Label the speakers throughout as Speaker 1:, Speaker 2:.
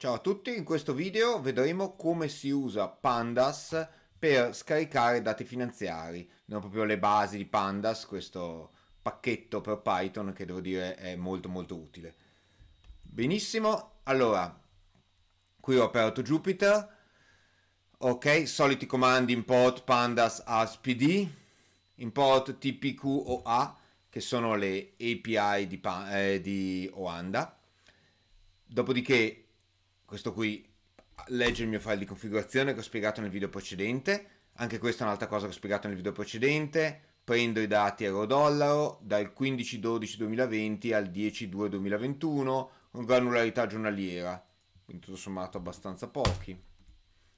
Speaker 1: Ciao a tutti, in questo video vedremo come si usa Pandas per scaricare dati finanziari. Non proprio le basi di Pandas, questo pacchetto per Python che devo dire è molto molto utile. Benissimo, allora, qui ho aperto Jupyter, ok, soliti comandi import pandas ASPD, import tpqoa, che sono le API di, eh, di Oanda, dopodiché questo qui legge il mio file di configurazione che ho spiegato nel video precedente, anche questa è un'altra cosa che ho spiegato nel video precedente, prendo i dati euro-dollaro dal 15-12-2020 al 10-2-2021 con granularità giornaliera, quindi tutto sommato abbastanza pochi.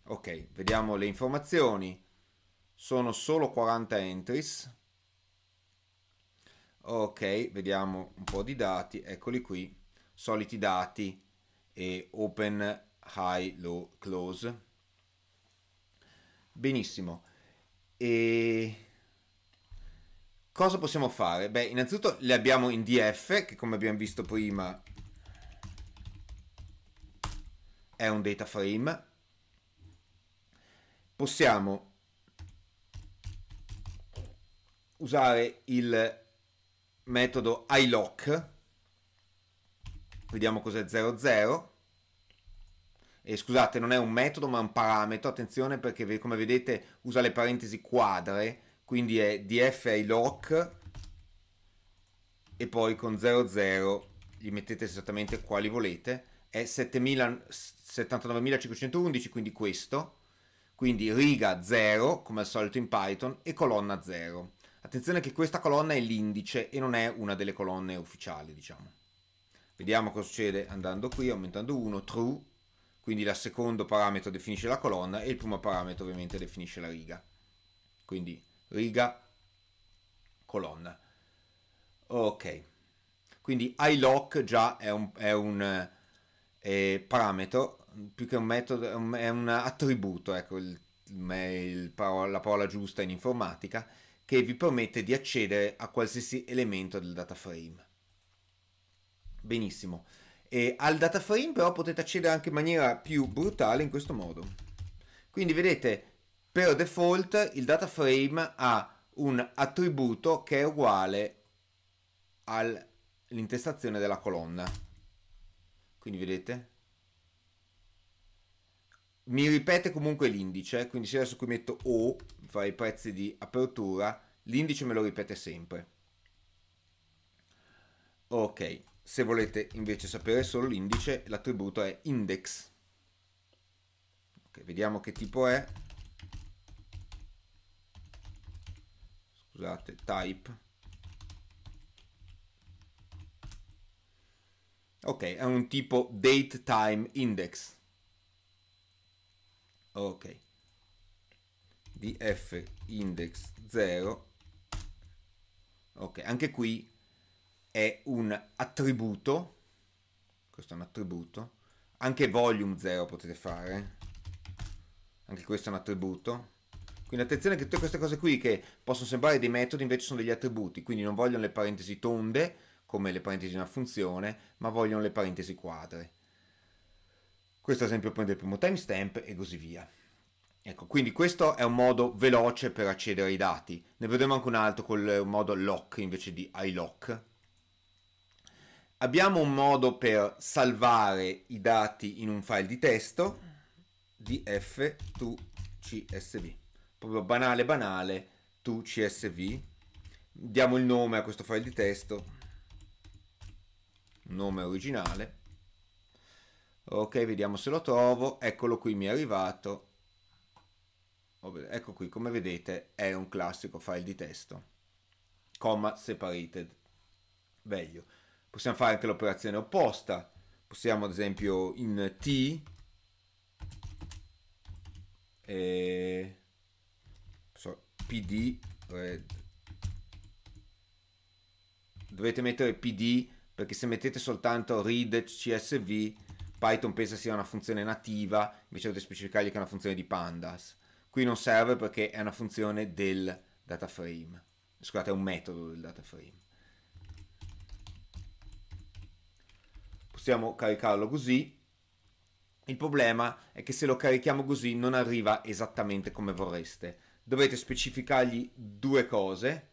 Speaker 1: Ok, vediamo le informazioni, sono solo 40 entries, ok, vediamo un po' di dati, eccoli qui, soliti dati, e open, high, low, close. Benissimo. E cosa possiamo fare? Beh, innanzitutto le abbiamo in df, che come abbiamo visto prima è un data frame. Possiamo usare il metodo iLock vediamo cos'è 00 e scusate non è un metodo ma un parametro attenzione perché come vedete usa le parentesi quadre quindi è df ai lock e poi con 00 gli mettete esattamente quali volete è 79.511 quindi questo quindi riga 0 come al solito in Python e colonna 0 attenzione che questa colonna è l'indice e non è una delle colonne ufficiali diciamo Vediamo cosa succede andando qui, aumentando 1, true, quindi il secondo parametro definisce la colonna e il primo parametro ovviamente definisce la riga. Quindi riga, colonna. Ok, quindi iloc già è un, è un è eh, parametro, più che un metodo, è un, è un attributo, ecco il, il parola, la parola giusta in informatica, che vi permette di accedere a qualsiasi elemento del data frame. Benissimo. E al data frame però potete accedere anche in maniera più brutale in questo modo. Quindi vedete, per default il data frame ha un attributo che è uguale all'intestazione della colonna. Quindi vedete? Mi ripete comunque l'indice, quindi se adesso qui metto O, fra i prezzi di apertura, l'indice me lo ripete sempre. Ok. Se volete invece sapere solo l'indice, l'attributo è index. Okay, vediamo che tipo è. Scusate, type. Ok, è un tipo date time index. Ok. Df index 0. Ok, anche qui è un attributo, questo è un attributo, anche volume 0 potete fare, anche questo è un attributo. Quindi attenzione che tutte queste cose qui che possono sembrare dei metodi invece sono degli attributi, quindi non vogliono le parentesi tonde come le parentesi di una funzione, ma vogliono le parentesi quadre. Questo ad esempio prende il primo timestamp e così via. Ecco, quindi questo è un modo veloce per accedere ai dati. Ne vedremo anche un altro con il modo lock invece di iLock, Abbiamo un modo per salvare i dati in un file di testo df to csv. Proprio banale banale to csv. Diamo il nome a questo file di testo. Nome originale. Ok, vediamo se lo trovo. Eccolo qui, mi è arrivato. Ecco qui, come vedete, è un classico file di testo. Comma separated. Meglio. Possiamo fare anche l'operazione opposta. Possiamo ad esempio in T eh, so, PD red. Dovete mettere PD perché se mettete soltanto read csv Python pensa sia una funzione nativa, invece dovete specificargli che è una funzione di pandas. Qui non serve perché è una funzione del dataframe, scusate, è un metodo del dataframe. possiamo caricarlo così. Il problema è che se lo carichiamo così non arriva esattamente come vorreste. Dovete specificargli due cose.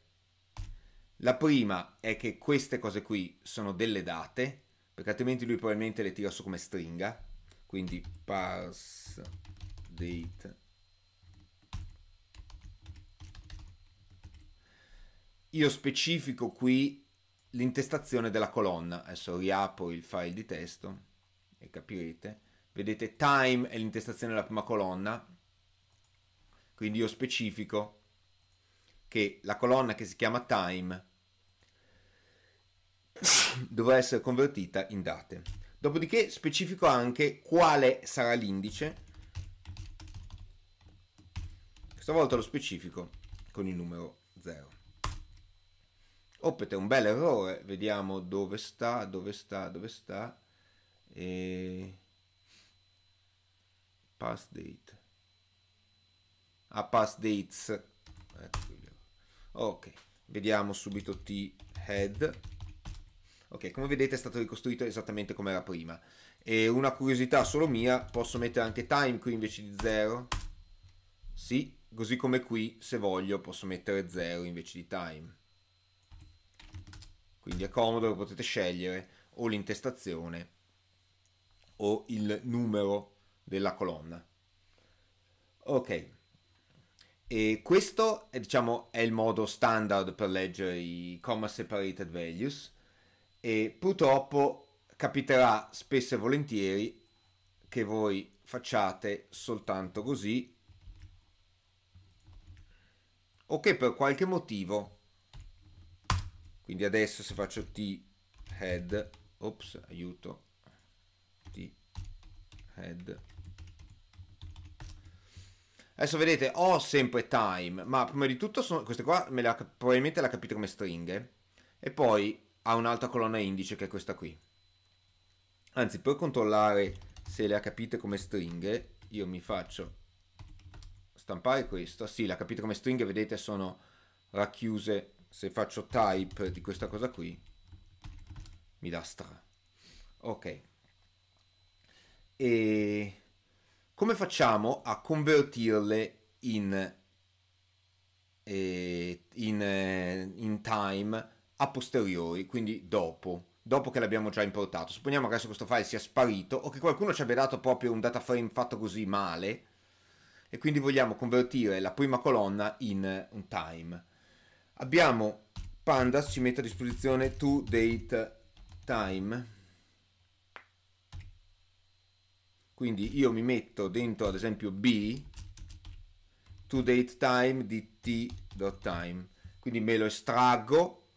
Speaker 1: La prima è che queste cose qui sono delle date, perché altrimenti lui probabilmente le tira su come stringa. Quindi parse date io specifico qui l'intestazione della colonna. Adesso riapro il file di testo e capirete. Vedete time è l'intestazione della prima colonna, quindi io specifico che la colonna che si chiama time dovrà essere convertita in date. Dopodiché specifico anche quale sarà l'indice. Questa volta lo specifico con il numero 0. Opet è un bel errore, vediamo dove sta, dove sta, dove sta. E... Pass date. ah, pass dates. Ecco, ok, vediamo subito T head. Ok, come vedete è stato ricostruito esattamente come era prima. E una curiosità solo mia, posso mettere anche time qui invece di 0? Sì, così come qui, se voglio, posso mettere 0 invece di time. Quindi è comodo che potete scegliere o l'intestazione o il numero della colonna. Ok, e questo è, diciamo, è il modo standard per leggere i comma separated values e purtroppo capiterà spesso e volentieri che voi facciate soltanto così o che per qualche motivo quindi adesso se faccio t head ops aiuto t head adesso vedete ho sempre time ma prima di tutto sono, queste qua la, probabilmente la capite come stringhe e poi ha un'altra colonna indice che è questa qui anzi per controllare se le ha capite come stringhe io mi faccio stampare questo sì ha capite come stringhe vedete sono racchiuse se faccio type di questa cosa qui mi dà stra ok e come facciamo a convertirle in, eh, in, eh, in time a posteriori quindi dopo dopo che l'abbiamo già importato supponiamo che adesso questo file sia sparito o che qualcuno ci abbia dato proprio un data frame fatto così male e quindi vogliamo convertire la prima colonna in un time abbiamo pandas ci mette a disposizione to date time quindi io mi metto dentro ad esempio b to date time di t.time quindi me lo estraggo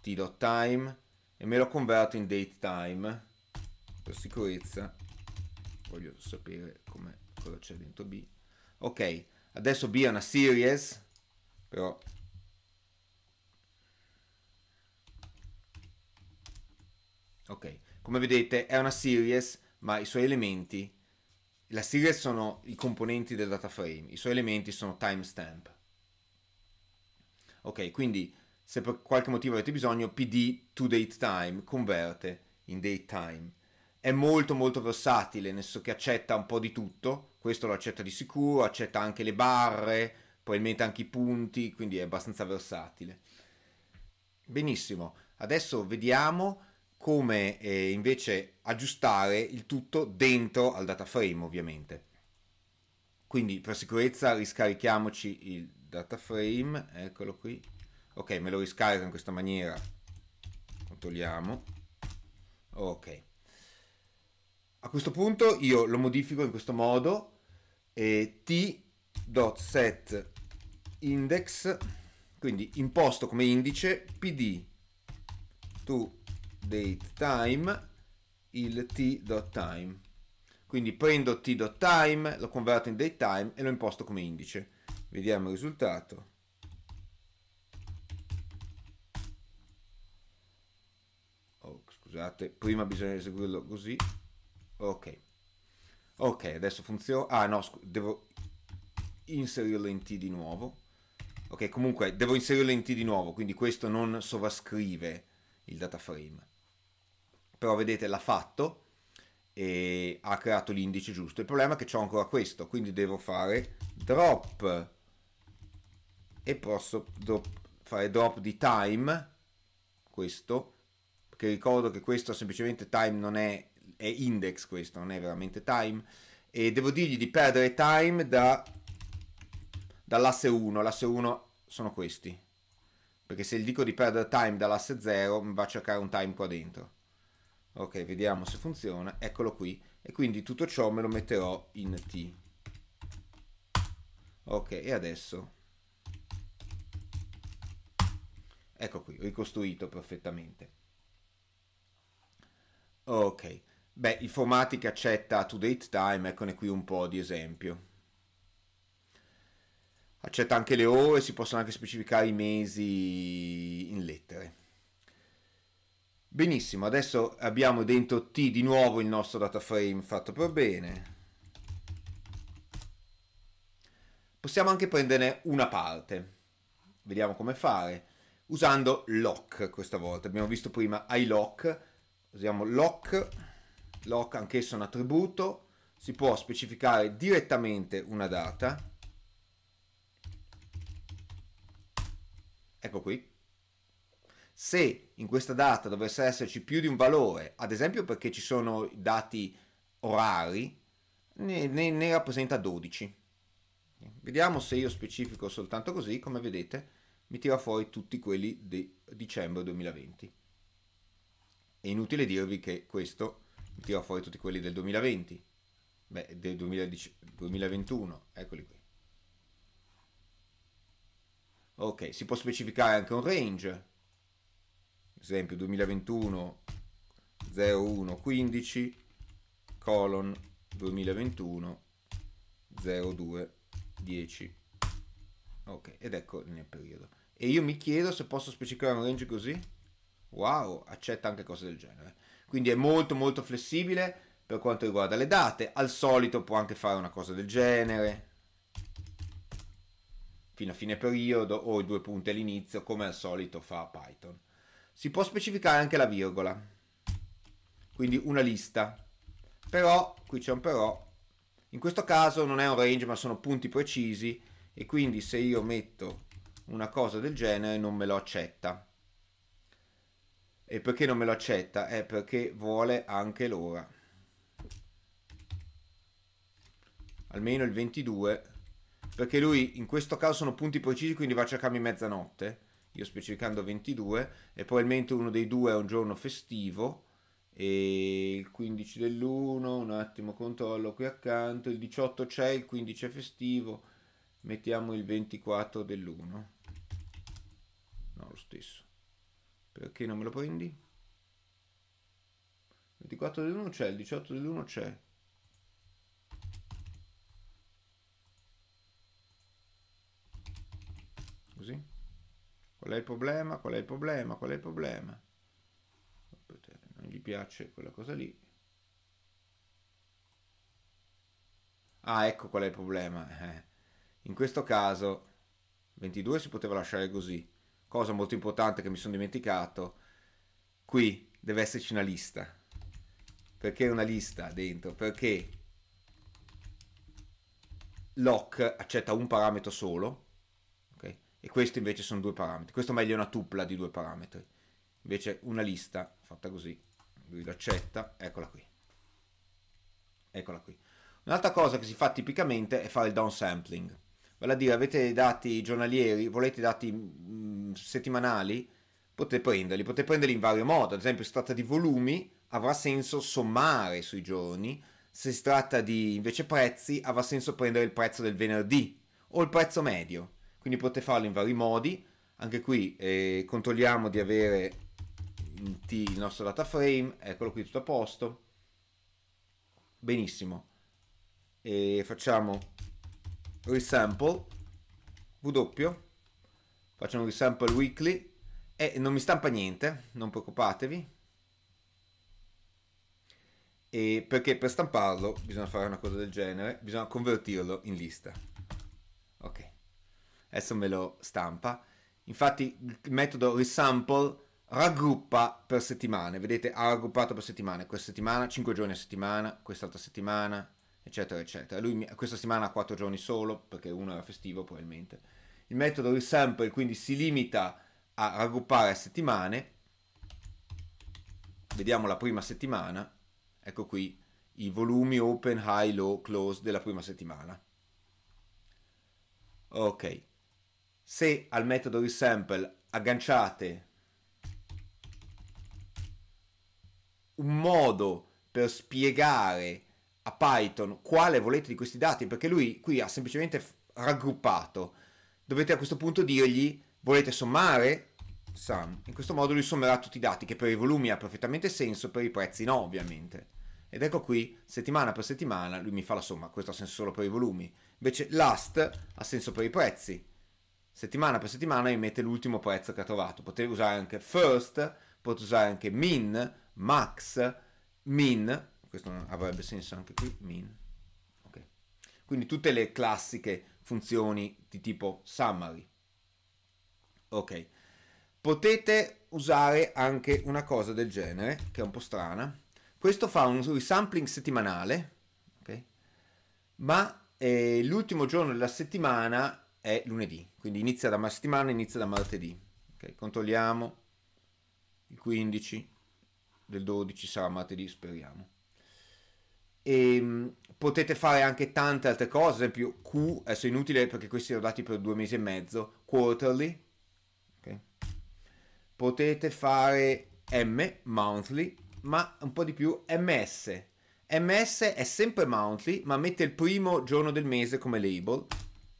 Speaker 1: t.time e me lo converto in date time per sicurezza voglio sapere come cosa c'è dentro b ok adesso b è una series però Ok, come vedete è una series, ma i suoi elementi, la series sono i componenti del data frame, i suoi elementi sono timestamp. Ok, quindi se per qualche motivo avete bisogno, pd to date time converte in date time. È molto molto versatile, nel senso che accetta un po' di tutto, questo lo accetta di sicuro, accetta anche le barre, probabilmente anche i punti, quindi è abbastanza versatile. Benissimo, adesso vediamo come eh, invece aggiustare il tutto dentro al dataframe ovviamente. Quindi per sicurezza riscarichiamoci il dataframe, eccolo qui. Ok, me lo riscarico in questa maniera. Controlliamo. Ok. A questo punto io lo modifico in questo modo e t.set index quindi imposto come indice pd to date.time il t.time. Quindi prendo t.time, lo converto in date.time e lo imposto come indice. Vediamo il risultato. Oh, scusate, prima bisogna eseguirlo così. Ok. Ok, adesso funziona. Ah no, devo inserirlo in t di nuovo. Ok, comunque devo inserirlo in t di nuovo, quindi questo non sovrascrive il data frame però vedete l'ha fatto e ha creato l'indice giusto il problema è che ho ancora questo quindi devo fare drop e posso drop, fare drop di time questo perché ricordo che questo semplicemente time non è è index questo non è veramente time e devo dirgli di perdere time da, dall'asse 1 l'asse 1 sono questi perché se gli dico di perdere time dall'asse 0 mi va a cercare un time qua dentro ok vediamo se funziona eccolo qui e quindi tutto ciò me lo metterò in t ok e adesso ecco qui ricostruito perfettamente ok beh informatica accetta to date time eccone qui un po' di esempio accetta anche le ore si possono anche specificare i mesi in lettere Benissimo, adesso abbiamo dentro T di nuovo il nostro data frame fatto per bene. Possiamo anche prenderne una parte. Vediamo come fare. Usando lock questa volta. Abbiamo visto prima iLock. Usiamo lock. Lock anch'esso è un attributo. Si può specificare direttamente una data. Ecco qui. Se in questa data dovesse esserci più di un valore, ad esempio perché ci sono dati orari, ne, ne, ne rappresenta 12. Vediamo se io specifico soltanto così, come vedete mi tira fuori tutti quelli di dicembre 2020. È inutile dirvi che questo mi tira fuori tutti quelli del 2020, beh, del 2021, eccoli qui. Ok, si può specificare anche un range, esempio 2021 01 15 colon 2021 02 10 ok ed ecco il mio periodo e io mi chiedo se posso specificare un range così wow accetta anche cose del genere quindi è molto molto flessibile per quanto riguarda le date al solito può anche fare una cosa del genere fino a fine periodo o i due punti all'inizio come al solito fa Python si può specificare anche la virgola, quindi una lista. Però, qui c'è un però, in questo caso non è un range ma sono punti precisi e quindi se io metto una cosa del genere non me lo accetta. E perché non me lo accetta? È perché vuole anche l'ora. Almeno il 22. Perché lui in questo caso sono punti precisi, quindi va a cercarmi mezzanotte io specificando 22, e probabilmente uno dei due è un giorno festivo, e il 15 dell'1, un attimo controllo qui accanto, il 18 c'è, il 15 è festivo, mettiamo il 24 dell'1, no lo stesso, perché non me lo prendi? 24 dell'1 c'è, il 18 dell'1 c'è, Qual è il problema? Qual è il problema? Qual è il problema? Non gli piace quella cosa lì. Ah, ecco qual è il problema. Eh. In questo caso 22 si poteva lasciare così. Cosa molto importante che mi sono dimenticato. Qui deve esserci una lista. Perché una lista dentro? Perché lock accetta un parametro solo e questo invece sono due parametri. Questo meglio è una tupla di due parametri. Invece una lista fatta così, lui l'accetta, eccola qui. Eccola qui. Un'altra cosa che si fa tipicamente è fare il downsampling. Vale a dire, avete dei dati giornalieri, volete dati mh, mm, settimanali, potete prenderli, potete prenderli in vario modo. Ad esempio, se si tratta di volumi, avrà senso sommare sui giorni. Se si tratta di invece prezzi, avrà senso prendere il prezzo del venerdì o il prezzo medio quindi potete farlo in vari modi anche qui eh, controlliamo di avere in T il nostro data frame eccolo qui tutto a posto benissimo e facciamo resample w facciamo resample weekly e non mi stampa niente non preoccupatevi e perché per stamparlo bisogna fare una cosa del genere bisogna convertirlo in lista adesso me lo stampa. Infatti il metodo resample raggruppa per settimane, vedete ha raggruppato per settimane, questa settimana 5 giorni a settimana, quest'altra settimana, eccetera, eccetera. Lui questa settimana ha 4 giorni solo, perché uno era festivo probabilmente. Il metodo resample quindi si limita a raggruppare a settimane, vediamo la prima settimana, ecco qui i volumi open, high, low, close della prima settimana. Ok se al metodo resample agganciate un modo per spiegare a Python quale volete di questi dati, perché lui qui ha semplicemente raggruppato, dovete a questo punto dirgli volete sommare sum. In questo modo lui sommerà tutti i dati, che per i volumi ha perfettamente senso, per i prezzi no, ovviamente. Ed ecco qui, settimana per settimana, lui mi fa la somma, questo ha senso solo per i volumi. Invece last ha senso per i prezzi, settimana per settimana mette l'ultimo prezzo che ha trovato. Potete usare anche first, potete usare anche min, max, min, questo avrebbe senso anche qui, min. Okay. Quindi tutte le classiche funzioni di tipo summary. Ok. Potete usare anche una cosa del genere, che è un po' strana. Questo fa un resampling settimanale, okay? ma eh, l'ultimo giorno della settimana è lunedì, quindi inizia da settimana, inizia da martedì. Okay, controlliamo, il 15 del 12 sarà martedì, speriamo. E ehm, potete fare anche tante altre cose, ad esempio Q, adesso è inutile perché questi sono dati per due mesi e mezzo, quarterly, okay. potete fare M, monthly, ma un po' di più MS. MS è sempre monthly, ma mette il primo giorno del mese come label,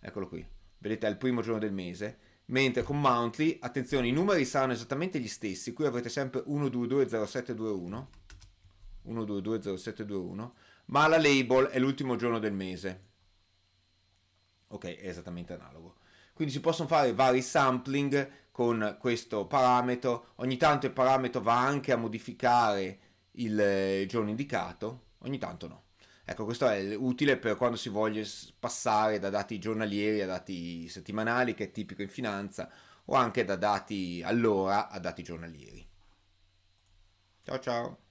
Speaker 1: eccolo qui vedete è il primo giorno del mese, mentre con Mountly, attenzione, i numeri saranno esattamente gli stessi, qui avrete sempre 1220721, 1220721, ma la label è l'ultimo giorno del mese. Ok, è esattamente analogo. Quindi si possono fare vari sampling con questo parametro, ogni tanto il parametro va anche a modificare il eh, giorno indicato, ogni tanto no. Ecco, questo è utile per quando si voglia passare da dati giornalieri a dati settimanali, che è tipico in finanza, o anche da dati all'ora a dati giornalieri. Ciao ciao!